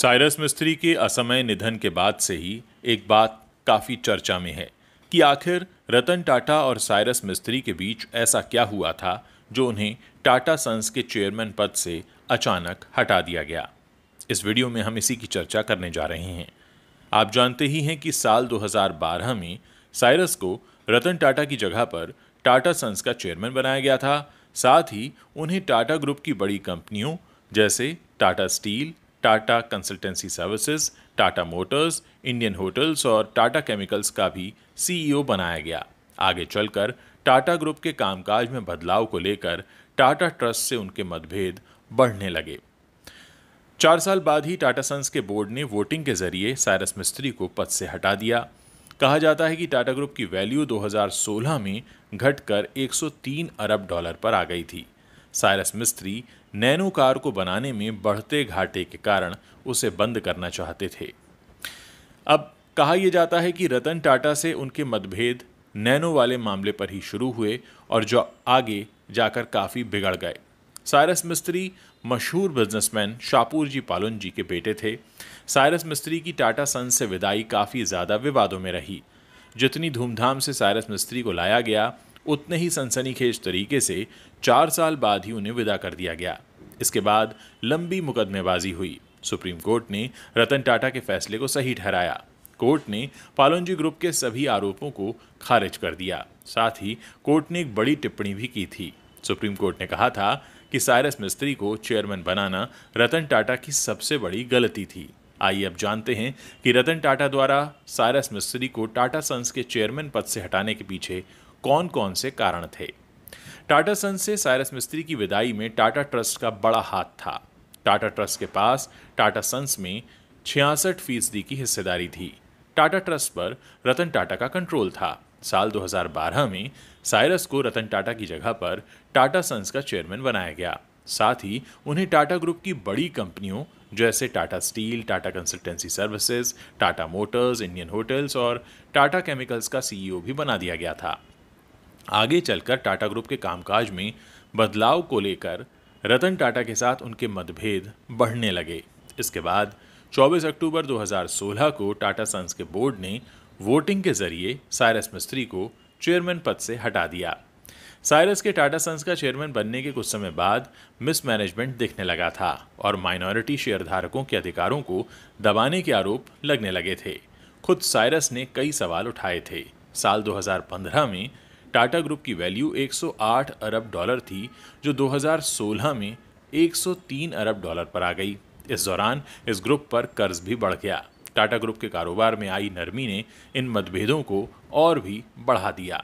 Cyrus मिस्त्री के असमय निधन के बाद से ही एक बात काफ़ी चर्चा में है कि आखिर रतन टाटा और साइरस मिस्त्री के बीच ऐसा क्या हुआ था जो उन्हें टाटा सन्स के चेयरमैन पद से अचानक हटा दिया गया इस वीडियो में हम इसी की चर्चा करने जा रहे हैं आप जानते ही हैं कि साल 2012 में साइरस को रतन टाटा की जगह पर टाटा सन्स का चेयरमैन बनाया गया था साथ ही उन्हें टाटा ग्रुप की बड़ी कंपनियों जैसे Tata steel Tata consultancy services Tata motors Indian hotels और टाटा केमिकल्स का भी सीईओ e बनाया गया आगे चलकर टाटा ग्रुप के कामकाज में बदलाव को लेकर टाटा ट्रस्ट से उनके मतभेद बढ़ने लगे चार साल बाद ही टाटा सन्स के बोर्ड ने वोटिंग के जरिए साइरस मिस्त्री को पद से हटा दिया कहा जाता है कि टाटा ग्रुप की वैल्यू 2016 में घटकर 103 अरब डॉलर पर आ गई थी साइरस मिस्त्री नैनो कार को बनाने में बढ़ते घाटे के कारण उसे बंद करना चाहते थे अब कहा यह जाता है कि रतन टाटा से उनके मतभेद नैनो वाले मामले पर ही शुरू हुए और जो आगे जाकर काफ़ी बिगड़ गए साइरस मिस्त्री मशहूर बिजनेसमैन शाहपुर जी पालन जी के बेटे थे साइरस मिस्त्री की टाटा सन से विदाई काफ़ी ज़्यादा विवादों में रही जितनी धूमधाम से साइरस मिस्त्री को लाया गया उतने ही सनसनीखेज तरीके से चार साल बाद ही उन्हें विदा कर दिया गया इसके बाद लंबी मुकदमेबाजी हुई सुप्रीम कोर्ट ने रतन टाटा के फैसले को सही ठहराया कोर्ट ने पालोनजी ग्रुप के सभी आरोपों को खारिज कर दिया साथ ही कोर्ट ने एक बड़ी टिप्पणी भी की थी सुप्रीम कोर्ट ने कहा था कि सायरस मिस्त्री को चेयरमैन बनाना रतन टाटा की सबसे बड़ी गलती थी आइए अब जानते हैं कि रतन टाटा द्वारा सायरस मिस्त्री को टाटा सन्स के चेयरमैन पद से हटाने के पीछे कौन कौन से कारण थे टाटा सन्स से सायरस मिस्त्री की विदाई में टाटा ट्रस्ट का बड़ा हाथ था टाटा ट्रस्ट के पास टाटा सन्स में छियासठ फीसदी की हिस्सेदारी थी टाटा ट्रस्ट पर रतन टाटा का कंट्रोल था साल 2012 में साइरस को रतन टाटा की जगह पर टाटा सन्स का चेयरमैन बनाया गया साथ ही उन्हें टाटा ग्रुप की बड़ी कंपनियों जैसे Tata steel Tata consultancy services Tata motors Indian hotels और टाटा केमिकल्स का सीईओ e भी बना दिया गया था आगे चलकर टाटा ग्रुप के कामकाज में बदलाव को लेकर रतन टाटा के साथ उनके मतभेद बढ़ने लगे इसके बाद 24 अक्टूबर 2016 को टाटा सन्स के बोर्ड ने वोटिंग के जरिए साइरस मिस्त्री को चेयरमैन पद से हटा दिया साइरस के टाटा सन्स का चेयरमैन बनने के कुछ समय बाद मिसमैनेजमेंट दिखने लगा था और माइनॉरिटी शेयरधारकों के अधिकारों को दबाने के आरोप लगने लगे थे खुद साइरस ने कई सवाल उठाए थे साल 2015 में टाटा ग्रुप की वैल्यू 108 अरब डॉलर थी जो 2016 में 103 अरब डॉलर पर आ गई इस दौरान इस ग्रुप पर कर्ज भी बढ़ गया टाटा ग्रुप के कारोबार में आई नरमी ने इन मतभेदों को और भी बढ़ा दिया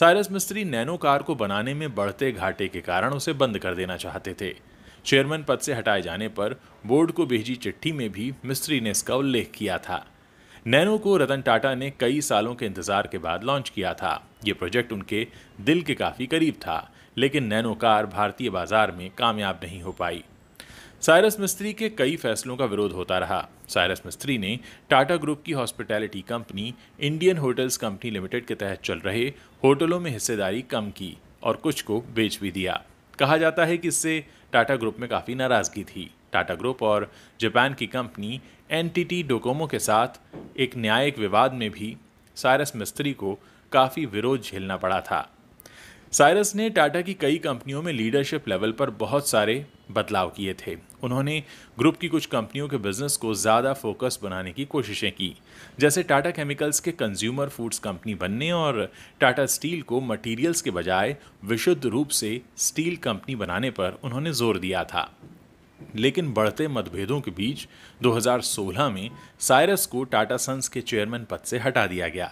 सायरस मिस्त्री नैनो कार को बनाने में बढ़ते घाटे के कारण उसे बंद कर देना चाहते थे चेयरमैन पद से हटाए जाने पर बोर्ड को भेजी चिट्ठी में भी मिस्त्री ने इसका उल्लेख किया था नैनो को रतन टाटा ने कई सालों के इंतज़ार के बाद लॉन्च किया था ये प्रोजेक्ट उनके दिल के काफ़ी करीब था लेकिन नैनो कार भारतीय बाजार में कामयाब नहीं हो पाई साइरस मिस्त्री के कई फैसलों का विरोध होता रहा सायरस मिस्त्री ने टाटा ग्रुप की हॉस्पिटैलिटी कंपनी इंडियन होटल्स कंपनी लिमिटेड के तहत चल रहे होटलों में हिस्सेदारी कम की और कुछ को बेच भी दिया कहा जाता है कि इससे टाटा ग्रुप में काफ़ी नाराज़गी थी टाटा ग्रुप और जापान की कंपनी एन डोकोमो के साथ एक न्यायिक विवाद में भी सायरस मिस्त्री को काफ़ी विरोध झेलना पड़ा था साइरस ने टाटा की कई कंपनियों में लीडरशिप लेवल पर बहुत सारे बदलाव किए थे उन्होंने ग्रुप की कुछ कंपनियों के बिजनेस को ज़्यादा फोकस बनाने की कोशिशें की जैसे टाटा केमिकल्स के कंज्यूमर फूड्स कंपनी बनने और टाटा स्टील को मटेरियल्स के बजाय विशुद्ध रूप से स्टील कंपनी बनाने पर उन्होंने जोर दिया था लेकिन बढ़ते मतभेदों के बीच 2016 में साइरस को टाटा सन्स के चेयरमैन पद से हटा दिया गया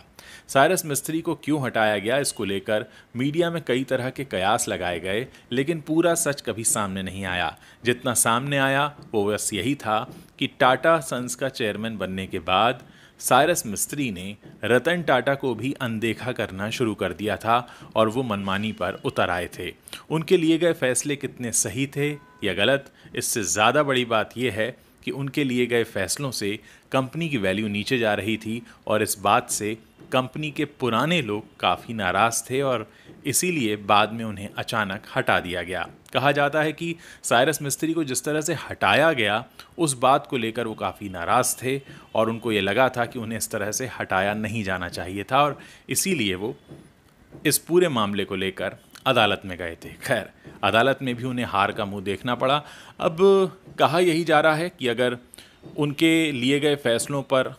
साइरस मिस्त्री को क्यों हटाया गया इसको लेकर मीडिया में कई तरह के कयास लगाए गए लेकिन पूरा सच कभी सामने नहीं आया जितना सामने आया वो बस यही था कि टाटा सन्स का चेयरमैन बनने के बाद सायरस मिस्त्री ने रतन टाटा को भी अनदेखा करना शुरू कर दिया था और वो मनमानी पर उतर आए थे उनके लिए गए फैसले कितने सही थे या गलत इससे ज़्यादा बड़ी बात यह है कि उनके लिए गए फैसलों से कंपनी की वैल्यू नीचे जा रही थी और इस बात से कंपनी के पुराने लोग काफ़ी नाराज़ थे और इसीलिए बाद में उन्हें अचानक हटा दिया गया कहा जाता है कि साइरस मिस्त्री को जिस तरह से हटाया गया उस बात को लेकर वो काफ़ी नाराज़ थे और उनको ये लगा था कि उन्हें इस तरह से हटाया नहीं जाना चाहिए था और इसीलिए वो इस पूरे मामले को लेकर अदालत में गए थे खैर अदालत में भी उन्हें हार का मुंह देखना पड़ा अब कहा यही जा रहा है कि अगर उनके लिए गए फैसलों पर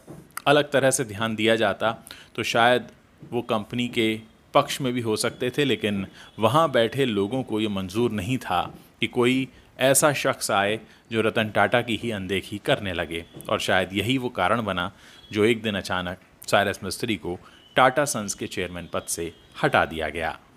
अलग तरह से ध्यान दिया जाता तो शायद वो कंपनी के पक्ष में भी हो सकते थे लेकिन वहाँ बैठे लोगों को ये मंजूर नहीं था कि कोई ऐसा शख्स आए जो रतन टाटा की ही अनदेखी करने लगे और शायद यही वो कारण बना जो एक दिन अचानक सायरस मिस्त्री को टाटा सन्स के चेयरमैन पद से हटा दिया गया